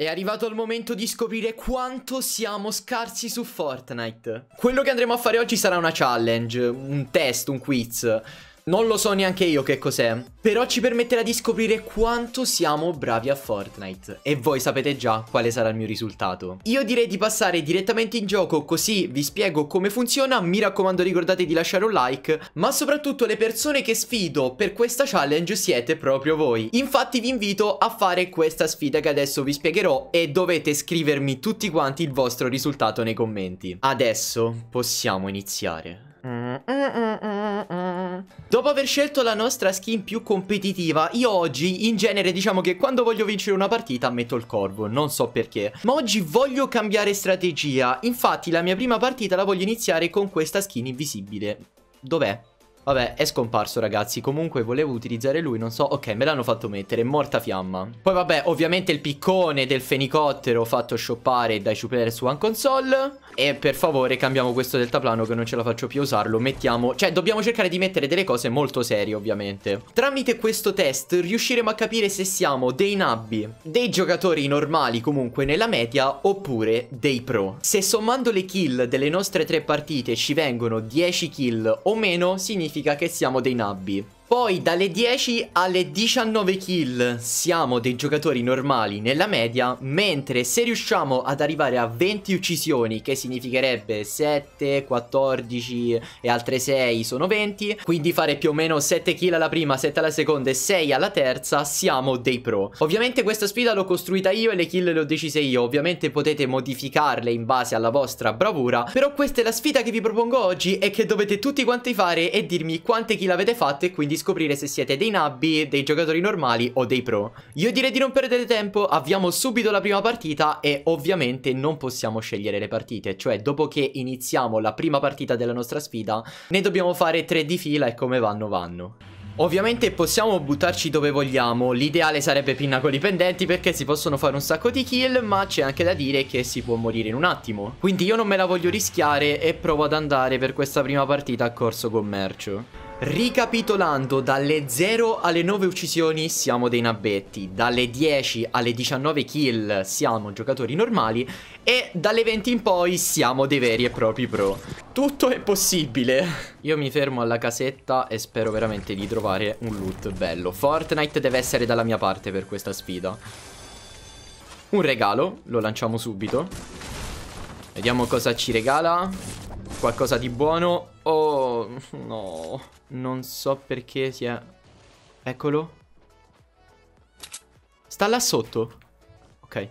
È arrivato il momento di scoprire quanto siamo scarsi su Fortnite. Quello che andremo a fare oggi sarà una challenge, un test, un quiz. Non lo so neanche io che cos'è, però ci permetterà di scoprire quanto siamo bravi a Fortnite. E voi sapete già quale sarà il mio risultato. Io direi di passare direttamente in gioco, così vi spiego come funziona. Mi raccomando ricordate di lasciare un like, ma soprattutto le persone che sfido per questa challenge siete proprio voi. Infatti vi invito a fare questa sfida che adesso vi spiegherò e dovete scrivermi tutti quanti il vostro risultato nei commenti. Adesso possiamo iniziare. Mm -mm -mm, mm, mm. Dopo aver scelto la nostra skin più competitiva, io oggi in genere diciamo che quando voglio vincere una partita metto il corvo, non so perché. Ma oggi voglio cambiare strategia, infatti la mia prima partita la voglio iniziare con questa skin invisibile. Dov'è? Vabbè, è scomparso ragazzi, comunque volevo utilizzare lui, non so, ok, me l'hanno fatto mettere, morta fiamma. Poi vabbè, ovviamente il piccone del fenicottero fatto shoppare dai superiori su One Console. E per favore cambiamo questo deltaplano che non ce la faccio più usarlo, mettiamo... Cioè, dobbiamo cercare di mettere delle cose molto serie ovviamente. Tramite questo test riusciremo a capire se siamo dei nabbi, dei giocatori normali comunque nella media, oppure dei pro. Se sommando le kill delle nostre tre partite ci vengono 10 kill o meno, significa significa che siamo dei nabbi. Poi dalle 10 alle 19 kill siamo dei giocatori normali nella media, mentre se riusciamo ad arrivare a 20 uccisioni, che significherebbe 7, 14 e altre 6 sono 20, quindi fare più o meno 7 kill alla prima, 7 alla seconda e 6 alla terza, siamo dei pro. Ovviamente questa sfida l'ho costruita io e le kill le ho decise io, ovviamente potete modificarle in base alla vostra bravura, però questa è la sfida che vi propongo oggi e che dovete tutti quanti fare e dirmi quante kill avete fatto e quindi scoprire se siete dei nabbi, dei giocatori normali o dei pro. Io direi di non perdere tempo, avviamo subito la prima partita e ovviamente non possiamo scegliere le partite, cioè dopo che iniziamo la prima partita della nostra sfida ne dobbiamo fare tre di fila e come vanno vanno. Ovviamente possiamo buttarci dove vogliamo, l'ideale sarebbe pinnacoli pendenti perché si possono fare un sacco di kill ma c'è anche da dire che si può morire in un attimo. Quindi io non me la voglio rischiare e provo ad andare per questa prima partita a corso commercio. Ricapitolando, dalle 0 alle 9 uccisioni siamo dei nabbetti, dalle 10 alle 19 kill siamo giocatori normali e dalle 20 in poi siamo dei veri e propri pro. Tutto è possibile. Io mi fermo alla casetta e spero veramente di trovare un loot bello. Fortnite deve essere dalla mia parte per questa sfida. Un regalo, lo lanciamo subito. Vediamo cosa ci regala. Qualcosa di buono. Oh, no. Non so perché sia... Eccolo. Sta là sotto. Ok.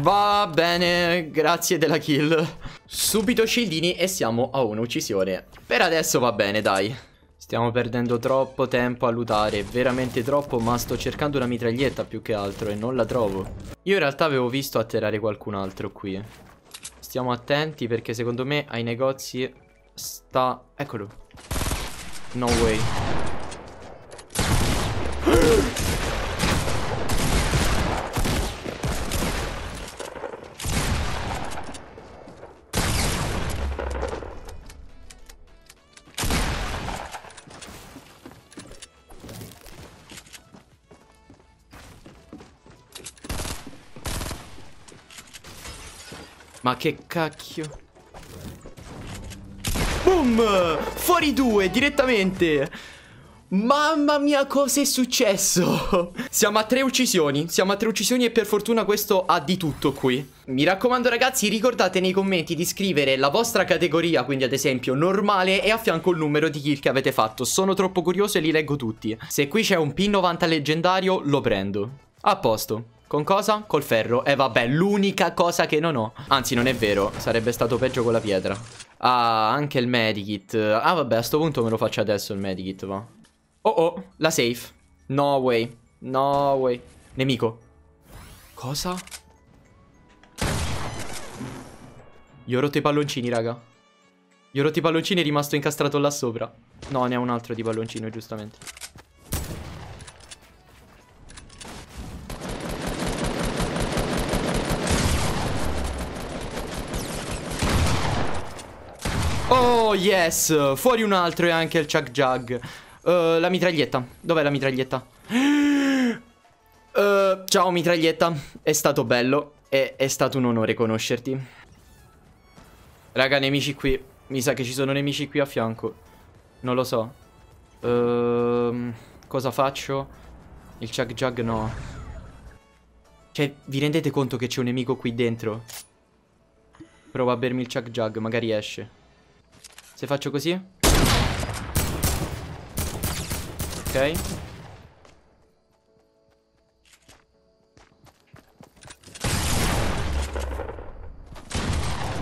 Va bene, grazie della kill. Subito shieldini e siamo a un'uccisione. Per adesso va bene, dai. Stiamo perdendo troppo tempo a lutare, veramente troppo, ma sto cercando una mitraglietta più che altro e non la trovo. Io in realtà avevo visto atterrare qualcun altro qui. Stiamo attenti perché secondo me ai negozi sta... Eccolo. No way. Ma che cacchio Boom Fuori due direttamente Mamma mia cosa è successo Siamo a tre uccisioni Siamo a tre uccisioni e per fortuna questo ha di tutto qui Mi raccomando ragazzi ricordate nei commenti di scrivere la vostra categoria Quindi ad esempio normale e a fianco il numero di kill che avete fatto Sono troppo curioso e li leggo tutti Se qui c'è un P90 leggendario lo prendo A posto con cosa? Col ferro. E eh, vabbè, l'unica cosa che non ho. Anzi, non è vero. Sarebbe stato peggio con la pietra. Ah, anche il medikit. Ah, vabbè, a sto punto me lo faccio adesso il medikit, va. Oh, oh, la safe. No way. No way. Nemico. Cosa? Gli ho rotto i palloncini, raga. Gli ho rotto i palloncini e è rimasto incastrato là sopra. No, ne ha un altro di palloncino, giustamente. Oh yes, fuori un altro e anche il Chuck Jug uh, eh, La mitraglietta, dov'è la mitraglietta? Uh, ciao mitraglietta, è stato bello e è stato un onore conoscerti Raga nemici qui, mi sa che ci sono nemici qui a fianco Non lo so uh, Cosa faccio? Il Chuck Jug no Cioè vi rendete conto che c'è un nemico qui dentro? Provo a bermi il Chuck Jug, magari esce se faccio così Ok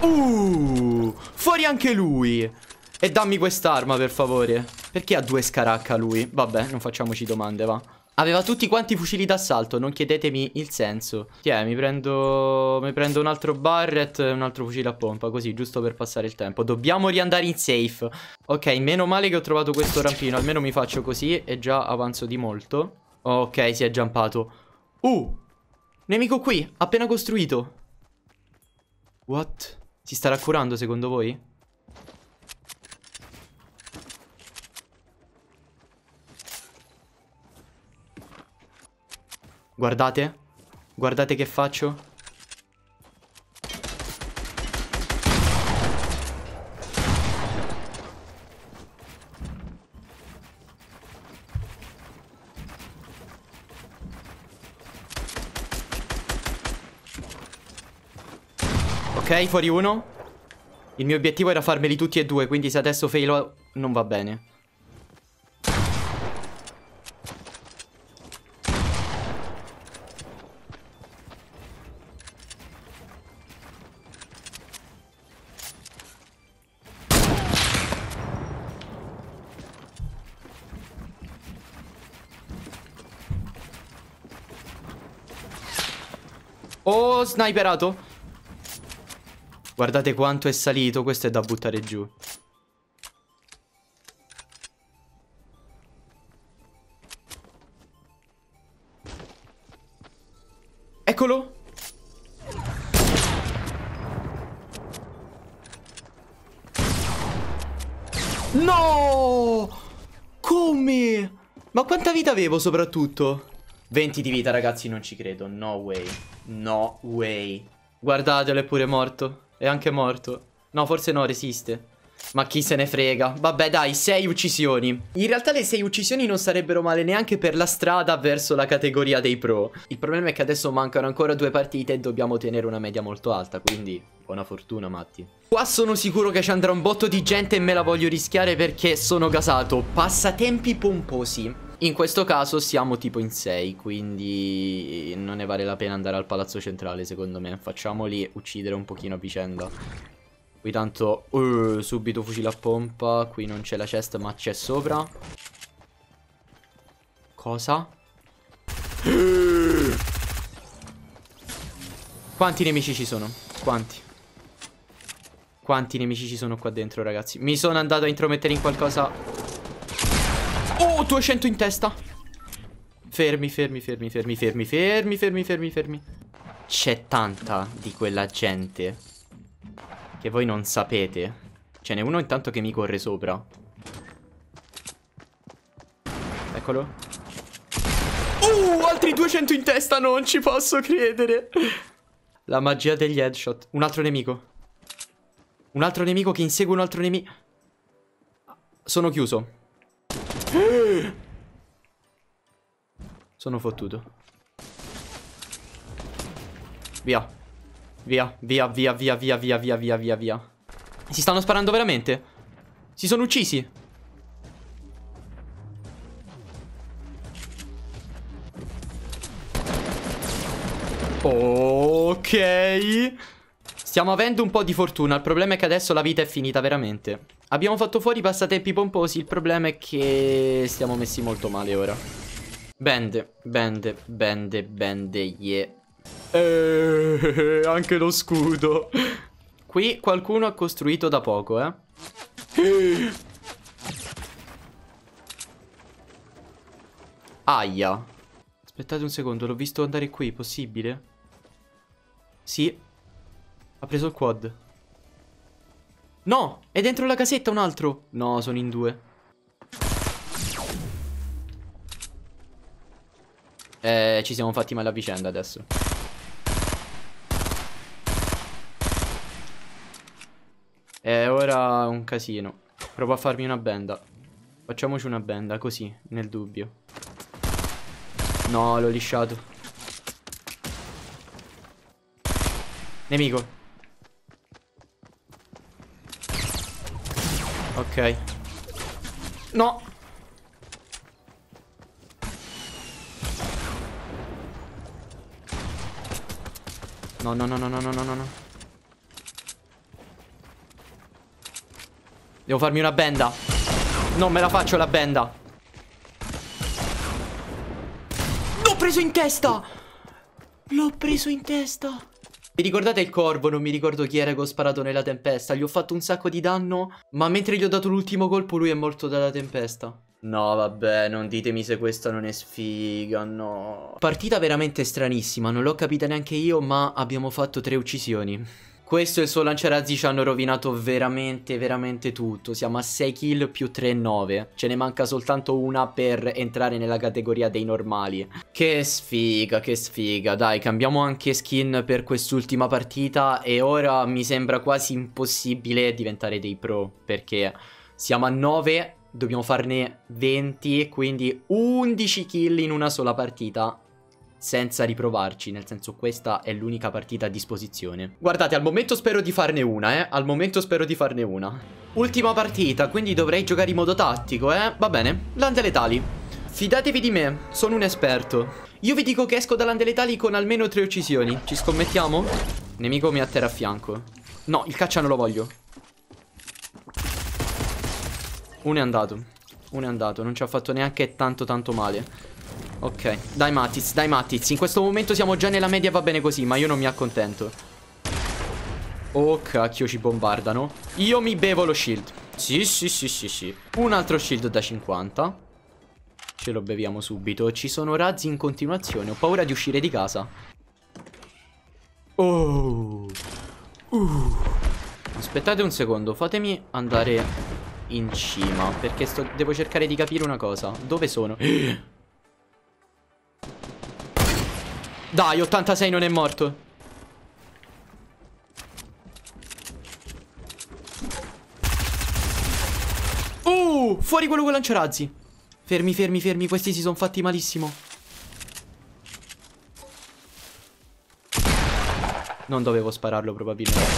Uh Fuori anche lui E dammi quest'arma per favore Perché ha due scaracca lui? Vabbè non facciamoci domande va Aveva tutti quanti i fucili d'assalto, non chiedetemi il senso. Tiè, mi prendo, mi prendo un altro barret e un altro fucile a pompa, così, giusto per passare il tempo. Dobbiamo riandare in safe. Ok, meno male che ho trovato questo rampino, almeno mi faccio così e già avanzo di molto. Ok, si è giampato. Uh, nemico qui, appena costruito. What? Si starà curando secondo voi? Guardate. Guardate che faccio. Ok, fuori uno. Il mio obiettivo era farmeli tutti e due, quindi se adesso failo non va bene. Oh, sniperato. Guardate quanto è salito. Questo è da buttare giù. Eccolo. No! Come? Ma quanta vita avevo soprattutto? 20 di vita, ragazzi, non ci credo. No way. No way. Guardatelo, è pure morto. È anche morto. No, forse no, resiste. Ma chi se ne frega. Vabbè dai, 6 uccisioni. In realtà le 6 uccisioni non sarebbero male neanche per la strada verso la categoria dei pro. Il problema è che adesso mancano ancora due partite e dobbiamo tenere una media molto alta, quindi buona fortuna Matti. Qua sono sicuro che ci andrà un botto di gente e me la voglio rischiare perché sono gasato. Passatempi pomposi. In questo caso siamo tipo in 6, quindi non ne vale la pena andare al palazzo centrale secondo me. Facciamoli uccidere un pochino a vicenda. Qui tanto uh, subito fucile a pompa, qui non c'è la cesta ma c'è sopra. Cosa? Quanti nemici ci sono? Quanti? Quanti nemici ci sono qua dentro ragazzi? Mi sono andato a intromettere in qualcosa Oh, 200 in testa. Fermi, fermi, fermi, fermi, fermi, fermi, fermi, fermi, fermi. C'è tanta di quella gente. Che voi non sapete. Ce n'è uno intanto che mi corre sopra. Eccolo. Uh, altri 200 in testa, non ci posso credere. La magia degli headshot. Un altro nemico. Un altro nemico che insegue un altro nemico. Sono chiuso. Sono fottuto. Via. Via, via, via, via, via, via, via, via, via, via. Si stanno sparando veramente? Si sono uccisi? Ok. Stiamo avendo un po' di fortuna, il problema è che adesso la vita è finita veramente. Abbiamo fatto fuori i passatempi pomposi, il problema è che stiamo messi molto male ora. Bende, bende, bende, bende, yeah. Eeeh, anche lo scudo. Qui qualcuno ha costruito da poco, eh. Aia. Aspettate un secondo, l'ho visto andare qui, possibile? Sì, ha preso il quad. No! È dentro la casetta un altro! No, sono in due. Eh, ci siamo fatti male a vicenda adesso. Eh, ora un casino. Provo a farmi una benda. Facciamoci una benda, così, nel dubbio. No, l'ho lisciato. Nemico. Ok. No. No, no, no, no, no, no, no, no. Devo farmi una benda. Non me la faccio la benda. L'ho preso in testa. L'ho preso in testa. Vi ricordate il corvo? Non mi ricordo chi era che ho sparato nella tempesta. Gli ho fatto un sacco di danno, ma mentre gli ho dato l'ultimo colpo lui è morto dalla tempesta. No, vabbè, non ditemi se questa non è sfiga, no. Partita veramente stranissima, non l'ho capita neanche io, ma abbiamo fatto tre uccisioni. Questo e il suo lanciarazzi ci hanno rovinato veramente, veramente tutto. Siamo a 6 kill più 3 9. Ce ne manca soltanto una per entrare nella categoria dei normali. Che sfiga, che sfiga. Dai, cambiamo anche skin per quest'ultima partita e ora mi sembra quasi impossibile diventare dei pro perché siamo a 9, dobbiamo farne 20, quindi 11 kill in una sola partita senza riprovarci, nel senso questa è l'unica partita a disposizione. Guardate, al momento spero di farne una, eh, al momento spero di farne una. Ultima partita, quindi dovrei giocare in modo tattico, eh, va bene. Lande letali. Fidatevi di me, sono un esperto. Io vi dico che esco da lande letali con almeno tre uccisioni, ci scommettiamo? Nemico mi atterra a fianco. No, il caccia non lo voglio. Uno è andato, uno è andato, non ci ha fatto neanche tanto tanto male. Ok, dai Matiz, dai Matiz In questo momento siamo già nella media, va bene così Ma io non mi accontento Oh cacchio, ci bombardano Io mi bevo lo shield Sì, sì, sì, sì, sì Un altro shield da 50 Ce lo beviamo subito Ci sono razzi in continuazione Ho paura di uscire di casa Oh uh. Aspettate un secondo Fatemi andare in cima Perché sto... devo cercare di capire una cosa Dove sono? Dai, 86 non è morto. Uh, fuori quello con lanciarazzi. Fermi, fermi, fermi, questi si sono fatti malissimo. Non dovevo spararlo probabilmente.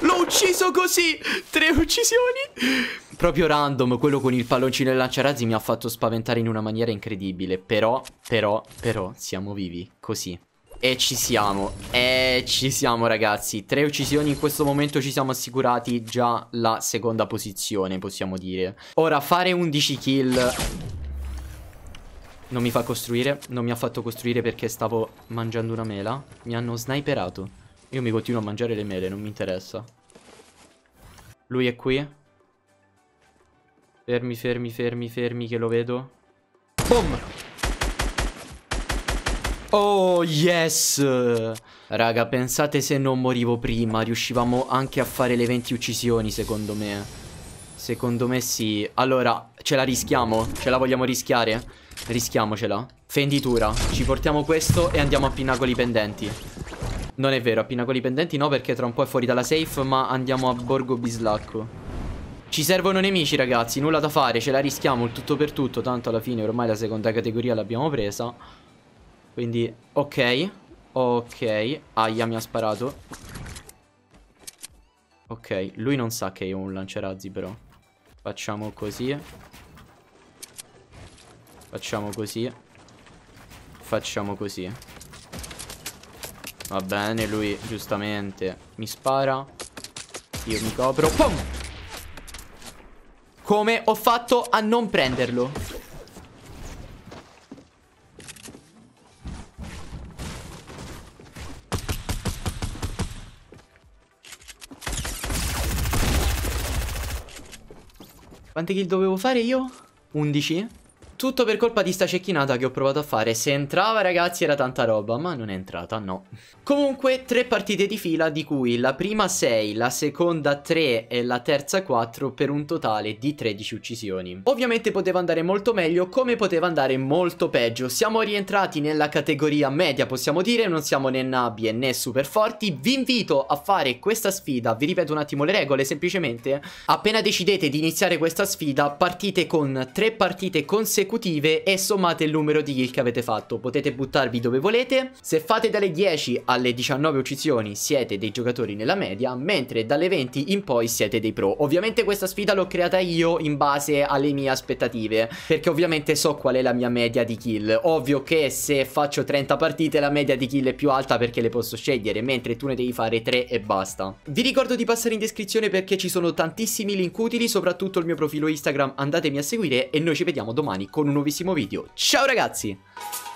L'ho ucciso così! Tre uccisioni! Proprio random, quello con il palloncino e lanciarazzi mi ha fatto spaventare in una maniera incredibile. Però, però, però, siamo vivi. Così. E ci siamo, e ci siamo ragazzi, tre uccisioni in questo momento ci siamo assicurati già la seconda posizione possiamo dire Ora fare 11 kill Non mi fa costruire, non mi ha fatto costruire perché stavo mangiando una mela Mi hanno sniperato Io mi continuo a mangiare le mele, non mi interessa Lui è qui Fermi, fermi, fermi, fermi che lo vedo Boom! Oh yes Raga pensate se non morivo prima Riuscivamo anche a fare le 20 uccisioni secondo me Secondo me sì Allora ce la rischiamo Ce la vogliamo rischiare Rischiamocela Fenditura Ci portiamo questo e andiamo a Pinnacoli Pendenti Non è vero a Pinnacoli Pendenti no perché tra un po' è fuori dalla safe Ma andiamo a Borgo Bislacco ci servono nemici ragazzi, nulla da fare, ce la rischiamo il tutto per tutto, tanto alla fine ormai la seconda categoria l'abbiamo presa. Quindi, ok. Ok. Aia, mi ha sparato. Ok, lui non sa che io ho un lanciarazzi però. Facciamo così. Facciamo così. Facciamo così. Va bene, lui giustamente mi spara. Io mi copro. POM! Come ho fatto a non prenderlo? Quante kill dovevo fare io? 11? Tutto per colpa di sta cecchinata che ho provato a fare. Se entrava, ragazzi, era tanta roba, ma non è entrata, no. Comunque, tre partite di fila, di cui la prima 6, la seconda 3 e la terza 4 per un totale di 13 uccisioni. Ovviamente poteva andare molto meglio, come poteva andare molto peggio. Siamo rientrati nella categoria media, possiamo dire, non siamo né nabbie né super forti. Vi invito a fare questa sfida, vi ripeto un attimo le regole, semplicemente appena decidete di iniziare questa sfida, partite con tre partite conseguenti consecutive e sommate il numero di kill che avete fatto. Potete buttarvi dove volete. Se fate dalle 10 alle 19 uccisioni siete dei giocatori nella media, mentre dalle 20 in poi siete dei pro. Ovviamente questa sfida l'ho creata io in base alle mie aspettative, perché ovviamente so qual è la mia media di kill. Ovvio che se faccio 30 partite la media di kill è più alta perché le posso scegliere, mentre tu ne devi fare 3 e basta. Vi ricordo di passare in descrizione perché ci sono tantissimi link utili, soprattutto il mio profilo Instagram, andatemi a seguire e noi ci vediamo domani con con un nuovissimo video. Ciao ragazzi!